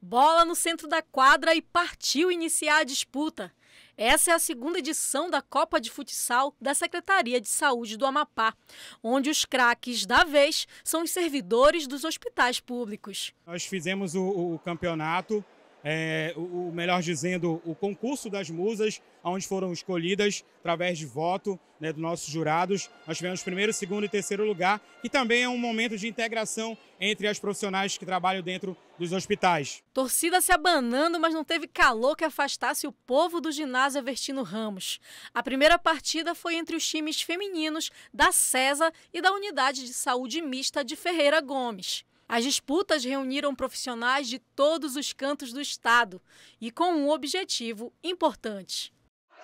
Bola no centro da quadra e partiu iniciar a disputa. Essa é a segunda edição da Copa de Futsal da Secretaria de Saúde do Amapá, onde os craques da vez são os servidores dos hospitais públicos. Nós fizemos o, o campeonato é, o melhor dizendo, o concurso das musas, onde foram escolhidas através de voto né, dos nossos jurados. Nós tivemos primeiro, segundo e terceiro lugar, e também é um momento de integração entre as profissionais que trabalham dentro dos hospitais. Torcida se abanando, mas não teve calor que afastasse o povo do ginásio Evertino Ramos. A primeira partida foi entre os times femininos da CESA e da Unidade de Saúde Mista de Ferreira Gomes. As disputas reuniram profissionais de todos os cantos do Estado e com um objetivo importante.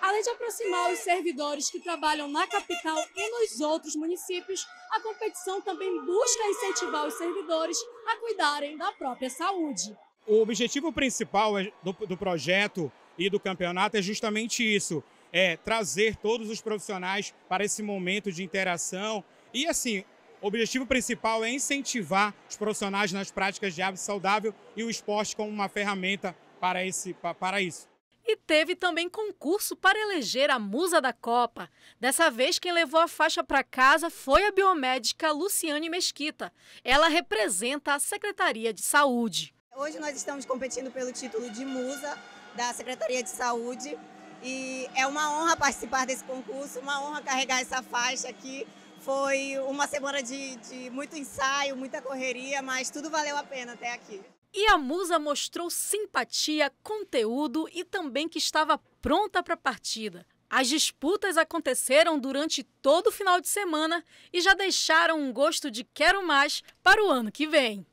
Além de aproximar os servidores que trabalham na capital e nos outros municípios, a competição também busca incentivar os servidores a cuidarem da própria saúde. O objetivo principal é do, do projeto e do campeonato é justamente isso: é trazer todos os profissionais para esse momento de interação e assim o objetivo principal é incentivar os profissionais nas práticas de hábito saudável e o esporte como uma ferramenta para, esse, para isso. E teve também concurso para eleger a musa da Copa. Dessa vez, quem levou a faixa para casa foi a biomédica Luciane Mesquita. Ela representa a Secretaria de Saúde. Hoje nós estamos competindo pelo título de musa da Secretaria de Saúde. E é uma honra participar desse concurso, uma honra carregar essa faixa aqui foi uma semana de, de muito ensaio, muita correria, mas tudo valeu a pena até aqui. E a musa mostrou simpatia, conteúdo e também que estava pronta para a partida. As disputas aconteceram durante todo o final de semana e já deixaram um gosto de quero mais para o ano que vem.